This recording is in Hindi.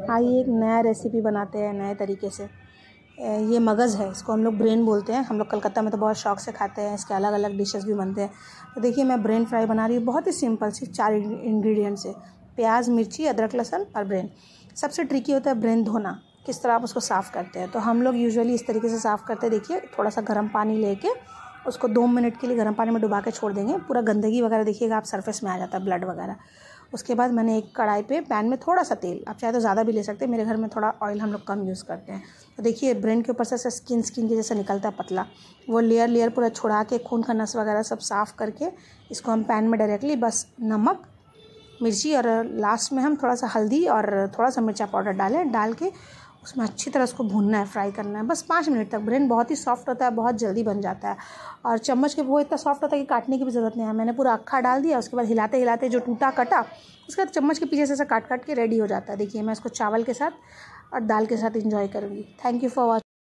आइए हाँ, एक नया रेसिपी बनाते हैं नए तरीके से ये मगज़ है इसको हम लोग ब्रेन बोलते हैं हम लोग कलकत्ता में तो बहुत शौक से खाते हैं इसके अलग अलग डिशेस भी बनते हैं तो देखिए मैं ब्रेन फ्राई बना रही हूँ बहुत ही सिंपल सी चार इंग्रेडिएंट से प्याज मिर्ची अदरक लहसन और ब्रेन सबसे ट्रिकी होता है ब्रेन धोना किस तरह आप उसको साफ़ करते हैं तो हम लोग यूजुअली इस तरीके से साफ़ करते हैं देखिए थोड़ा सा गर्म पानी लेके उसको दो मिनट के लिए गर्म पानी में डुबा के छोड़ देंगे पूरा गंदगी वगैरह देखिएगा आप सरफेस में आ जाता है ब्लड वगैरह उसके बाद मैंने एक कढ़ाई पे पैन में थोड़ा सा तेल आप चाहे तो ज़्यादा भी ले सकते हैं मेरे घर में थोड़ा ऑयल हम लोग कम यूज़ करते हैं तो देखिए ब्रेन के ऊपर से स्किन स्किन के जैसा निकलता है पतला वो लेयर लेयर पूरा छुड़ा के खून का नस वगैरह सब साफ़ करके इसको हम पैन में डायरेक्टली बस नमक मिर्ची और लास्ट में हम थोड़ा सा हल्दी और थोड़ा सा मिर्चा पाउडर डालें डाल के उसमें अच्छी तरह उसको भूनना है फ्राई करना है बस पाँच मिनट तक ब्रेन बहुत ही सॉफ्ट होता है बहुत जल्दी बन जाता है और चम्मच के वो इतना सॉफ्ट होता है कि काटने की भी ज़रूरत नहीं है मैंने पूरा अक्खा डाल दिया उसके बाद हिलाते हिलाते जो टूटा कटा उसके बाद चम्मच के पीछे से ऐसा काट काट के रेडी हो जाता है देखिए मैं इसको चावल के साथ और दाल के साथ इंजॉय करूँगी थैंक यू फॉर वॉच